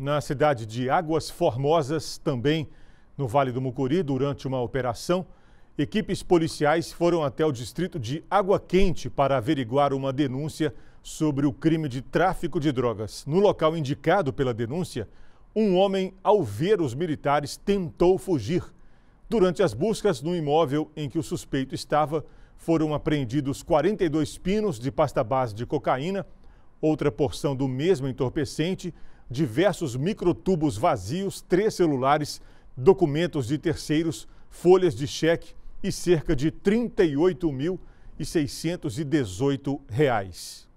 Na cidade de Águas Formosas, também no Vale do Mucuri, durante uma operação, equipes policiais foram até o distrito de Água Quente para averiguar uma denúncia sobre o crime de tráfico de drogas. No local indicado pela denúncia, um homem, ao ver os militares, tentou fugir. Durante as buscas no imóvel em que o suspeito estava, foram apreendidos 42 pinos de pasta base de cocaína, outra porção do mesmo entorpecente diversos microtubos vazios, três celulares, documentos de terceiros, folhas de cheque e cerca de R$ 38.618.